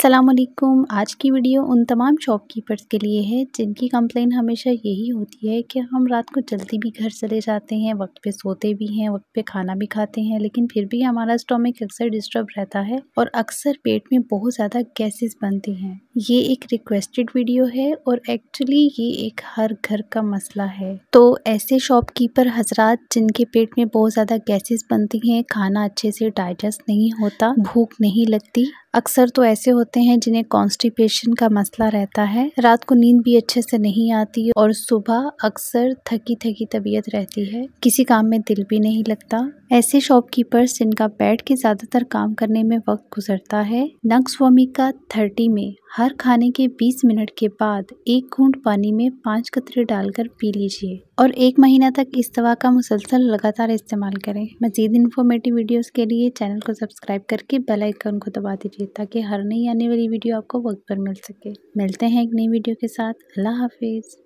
असलकुम आज की वीडियो उन तमाम शॉपकीपर्स के लिए है जिनकी कंप्लेन हमेशा यही होती है कि हम रात को जल्दी भी घर चले जाते हैं वक्त पे सोते भी हैं वक्त पे खाना भी खाते हैं लेकिन फिर भी हमारा स्टोमिक अक्सर डिस्टर्ब रहता है और अक्सर पेट में बहुत ज़्यादा गैसेस बनती हैं ये एक रिक्वेस्टेड वीडियो है और एक्चुअली ये एक हर घर का मसला है तो ऐसे शॉपकीपर हजरात जिनके पेट में बहुत ज़्यादा गैसेस बनती हैं खाना अच्छे से डाइजेस्ट नहीं होता भूख नहीं लगती अक्सर तो ऐसे होते हैं जिन्हें कॉन्स्टिपेशन का मसला रहता है रात को नींद भी अच्छे से नहीं आती और सुबह अक्सर थकी थकी तबीयत रहती है किसी काम में दिल भी नहीं लगता ऐसे शॉपकीपर्स जिनका बैठ के ज़्यादातर काम करने में वक्त गुजरता है का थर्टी में हर खाने के बीस मिनट के बाद एक घूंट पानी में पाँच कतरे डालकर पी लीजिए और एक महीना तक इस दवा का मुसलसल लगातार इस्तेमाल करें मज़ीद इन्फॉर्मेटिव वीडियोस के लिए चैनल को सब्सक्राइब करके बेल आइकन को दबा दीजिए ताकि हर नई आने वाली वीडियो आपको वक्त पर मिल सके मिलते हैं एक नई वीडियो के साथ अल्लाह हाफिज़